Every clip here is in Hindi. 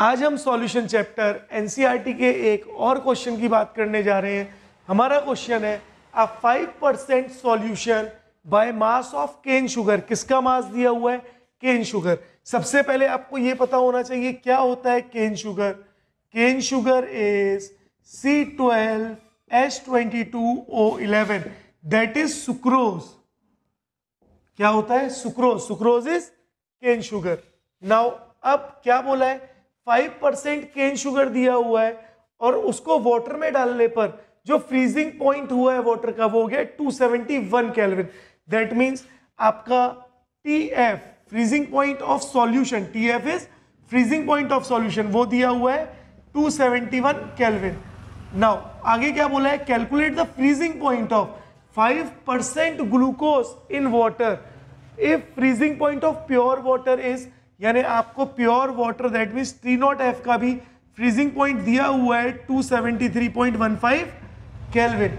आज हम सॉल्यूशन चैप्टर एनसीईआरटी के एक और क्वेश्चन की बात करने जा रहे हैं हमारा क्वेश्चन है uh 5% percent solution by mass of cane sugar किसका मास दिया हुआ है केन शुगर सबसे पहले आपको ये पता होना चाहिए क्या होता है cane sugar cane sugar is C twelve S twenty two O eleven that is sucrose क्या होता है sucrose sucrose is cane sugar now अब क्या बोला है फाइव परसेंट केन शुगर दिया हुआ है और उसको वाटर में डालने पर जो फ्रीजिंग पॉइंट हुआ है वाटर का वो हो गया two seventy one kelvin that means आपका T F freezing point of solution T F is freezing point of solution वो दिया हुआ है two seventy one kelvin now आगे क्या बोला है calculate the freezing point of five percent glucose in water if freezing point of pure water is यानी आपको pure water that means three nought F का भी फ्रीजिंग पॉइंट दिया हुआ है 273.15 सेवेंटी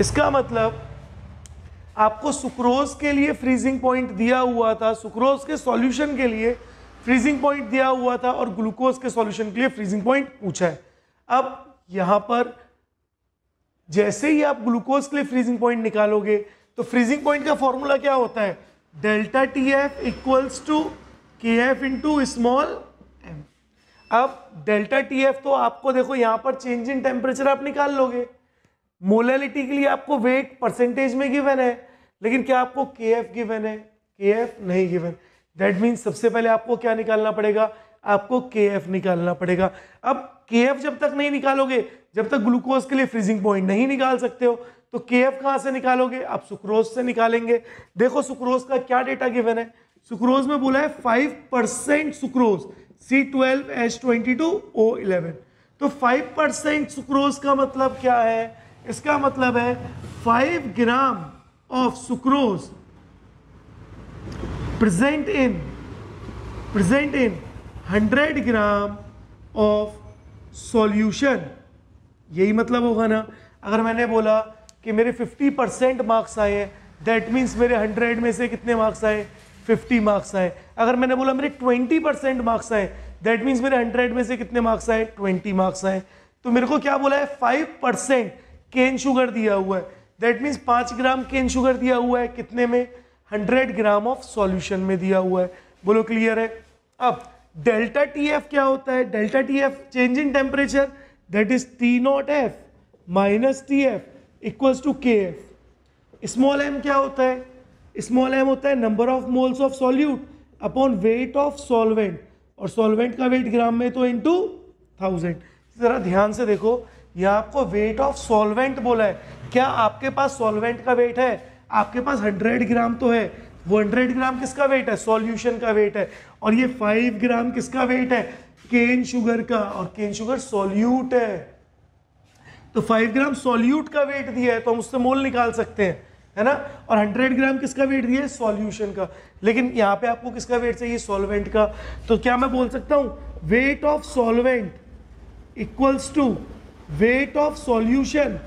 इसका मतलब आपको सुक्रोज के लिए फ्रीजिंग पॉइंट दिया हुआ था सुक्रोज के सॉल्यूशन के लिए फ्रीजिंग पॉइंट दिया हुआ था और ग्लूकोज के सॉल्यूशन के लिए फ्रीजिंग पॉइंट पूछा है अब यहां पर जैसे ही आप ग्लूकोज के लिए फ्रीजिंग पॉइंट निकालोगे तो फ्रीजिंग पॉइंट का फॉर्मूला क्या होता है delta T F equals to K F into small M अब डेल्टा टी एफ तो आपको देखो यहाँ पर चेंज इन टेम्परेचर आप निकाल लोगे मोलैलिटी के लिए आपको वेट परसेंटेज में गिवन है लेकिन क्या आपको के एफ गिवन है के एफ नहीं गिवन दैट मीन्स सबसे पहले आपको क्या निकालना पड़ेगा आपको के एफ निकालना पड़ेगा अब के एफ जब तक नहीं निकालोगे जब तक ग्लूकोज के लिए फ्रीजिंग पॉइंट नहीं निकाल सकते हो तो के एफ कहाँ से निकालोगे आप सुक्रोज से निकालेंगे देखो सुक्रोज का क्या डेटा गिवन है सुक्रोज में बोला है five percent sucrose C twelve H twenty two O eleven तो फाइव परसेंट सुक्रोज का मतलब क्या है इसका मतलब है five gram of sucrose present in present in hundred gram of solution यही मतलब होगा ना अगर मैंने बोला कि मेरे फिफ्टी परसेंट मार्क्स आए हैं दैट मीन्स मेरे हंड्रेड में से कितने मार्क्स आए फिफ्टी मार्क्स आए अगर मैंने बोला मेरे ट्वेंटी परसेंट मार्क्स आए दैट मीन्स मेरे हंड्रेड में से कितने मार्क्स आए ट्वेंटी मार्क्स आए तो मेरे को क्या बोला है फाइव परसेंट केन शुगर दिया हुआ है दैट मीन्स पाँच ग्राम केन शुगर दिया हुआ है कितने में हंड्रेड ग्राम ऑफ सॉल्यूशन में दिया हुआ है बोलो क्लियर है अब डेल्टा टी एफ क्या होता है delta T F change in temperature that is T nought F minus T F equals to K F small M क्या होता है स्मॉल एम होता है number of moles of solute upon weight of solvent और सॉल्वेंट का वेट ग्राम में तो टू थाउजेंड ज़रा ध्यान से देखो यह आपको वेट ऑफ सॉल्वेंट बोला है क्या आपके पास सॉल्वेंट का वेट है आपके पास हंड्रेड ग्राम तो है वो हंड्रेड ग्राम किसका वेट है सॉल्यूशन का वेट है और ये फाइव ग्राम किसका वेट है केन शुगर का और केन शुगर सॉल्यूट है तो फाइव ग्राम सॉल्यूट का वेट दिया है तो हम उससे मोल निकाल सकते हैं है ना और 100 ग्राम किसका वेट दिया है सॉल्यूशन का लेकिन यहाँ पे आपको किसका वेट चाहिए सॉल्वेंट का तो क्या मैं बोल सकता हूँ weight of solvent equals to weight of solution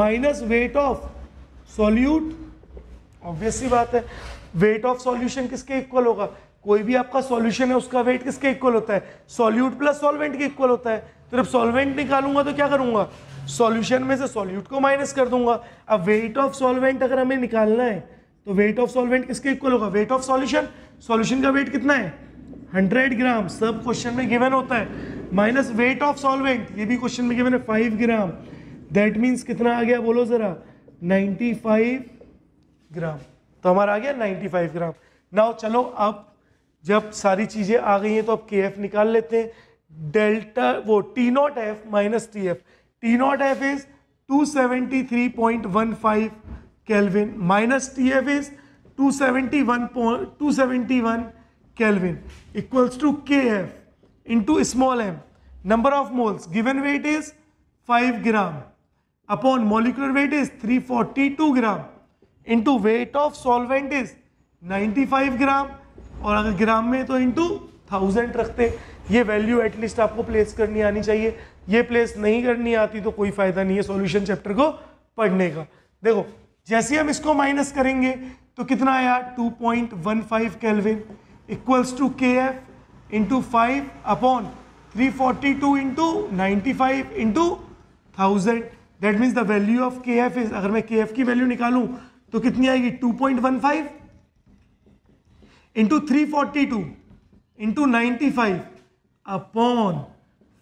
minus weight of solute obviously बात है वेट ऑफ सॉल्यूशन किसके इक्वल होगा कोई भी आपका सॉल्यूशन है उसका वेट किसके इक्वल होता है सॉल्यूट प्लस सॉल्वेंट के इक्वल होता है तो जब सॉल्वेंट निकालूंगा तो क्या करूंगा सॉल्यूशन में से सॉल्यूट को माइनस कर दूंगा अब वेट ऑफ सॉल्वेंट अगर हमें निकालना है तो वेट ऑफ सॉल्वेंट किसके इक्वल होगा वेट ऑफ सॉल्यूशन सॉल्यूशन का वेट कितना है हंड्रेड ग्राम सब क्वेश्चन में गिवन होता है माइनस वेट ऑफ सॉल्वेंट ये भी क्वेश्चन में गिवन है फाइव ग्राम दैट मीन्स कितना आ गया बोलो ज़रा नाइन्टी फाइव ग्राम तो हमारा आ गया नाइन्टी फाइव ग्राम नाउ चलो अब जब सारी चीज़ें आ गई हैं तो अब के एफ निकाल लेते हैं डेल्टा वो T nought F minus T F T nought F is two seventy three point one five kelvin minus T F is two two one seventy one kelvin equals to K F into small M number of moles given weight is five gram upon molecular weight is three forty two gram into weight of solvent is ninety five gram और अगर ग्राम में तो इंटू थाउजेंड रखते ये वैल्यू एटलीस्ट आपको प्लेस करनी आनी चाहिए ये प्लेस नहीं करनी आती तो कोई फ़ायदा नहीं है सॉल्यूशन चैप्टर को पढ़ने का देखो जैसे हम इसको माइनस करेंगे तो कितना आया 2.15 point one five kelvin equals to K F into five upon three forty two into ninety five into thousand that means the value of K F is अगर मैं के एफ की वैल्यू निकालूँ तो कितनी आएगी two point one five into three forty two into ninety five upon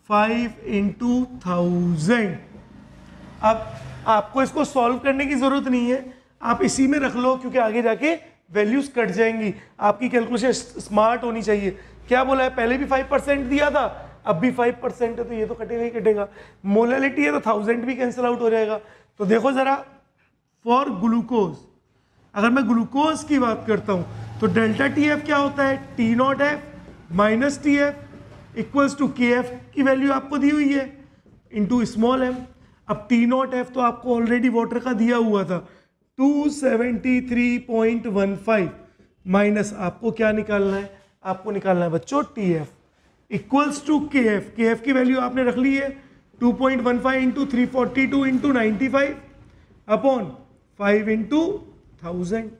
five into thousand अब आपको इसको सॉल्व करने की ज़रूरत नहीं है आप इसी में रख लो क्योंकि आगे जाके वैल्यूज़ कट जाएंगी आपकी कैलकुलेशन स्मार्ट होनी चाहिए क्या बोला है पहले भी फाइव परसेंट दिया था अब भी फाइव परसेंट है तो ये तो कटेगा ही कटेगा मोलिटी है तो थाउजेंड भी कैंसिल आउट हो जाएगा तो देखो ज़रा फॉर ग्लूकोज अगर मैं ग्लूकोज की बात करता हूँ तो डेल्टा टी एफ क्या होता है T nought F minus T F equals to K F की वैल्यू आपको दी हुई है इंटू स्मॉल एम अब टी नॉट एफ तो आपको ऑलरेडी वाटर का दिया हुआ था 273.15 माइनस आपको क्या निकालना है आपको निकालना है बच्चों T F equals to K F K F की वैल्यू आपने रख ली है 2.15 point one five into three forty two into ninety five upon five into thousand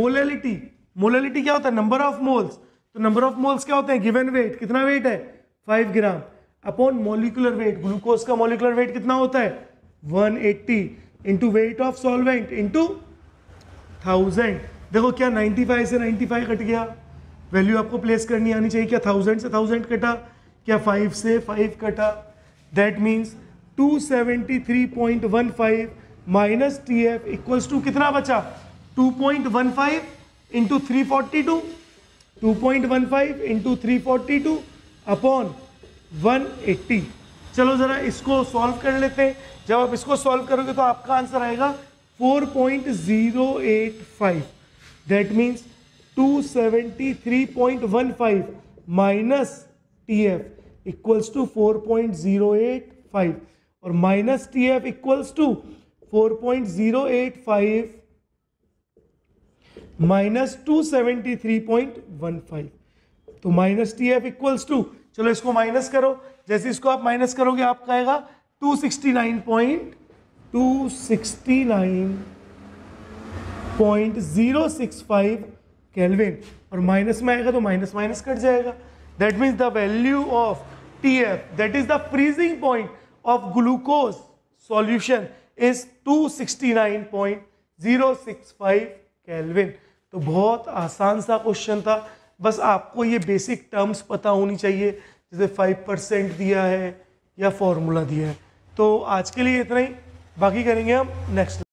molality molality क्या होता है नंबर ऑफ मोल्स तो नंबर ऑफ मोल्स क्या होते हैं गिवन वेट कितना वेट है five gram upon molecular weight glucose का मोलिकुलर वेट कितना होता है one eighty into weight of solvent into thousand देखो क्या नाइन्टी फाइव से नाइन्टी फाइव कट गया वैल्यू आपको प्लेस करनी आनी चाहिए क्या थाउजेंड से थाउजेंड कटा क्या फाइव से फाइव कटा that means two seventy three point one five minus T F equals to कितना बचा two point one five into three forty two two point one five into three forty two upon one eighty चलो ज़रा इसको सॉल्व कर लेते हैं जब आप इसको सॉल्व करोगे तो आपका आंसर आएगा four point zero eight five that means two seventy three point one five minus T F equals to four point zero eight five और minus T F equals to four point zero eight five minus two seventy three point one five तो minus T F equals to चलो इसको माइनस करो जैसे इसको आप माइनस करोगे आपका आएगा two sixty nine point two sixty nine point zero six five kelvin और माइनस में आएगा तो माइनस माइनस कट जाएगा that means the value of T F that is the freezing point of glucose solution is two sixty nine point zero six five kelvin तो बहुत आसान सा क्वेश्चन था बस आपको ये बेसिक टर्म्स पता होनी चाहिए जैसे फाइव परसेंट दिया है या फॉर्मूला दिया है तो आज के लिए इतना ही बाकी करेंगे हम नेक्स्ट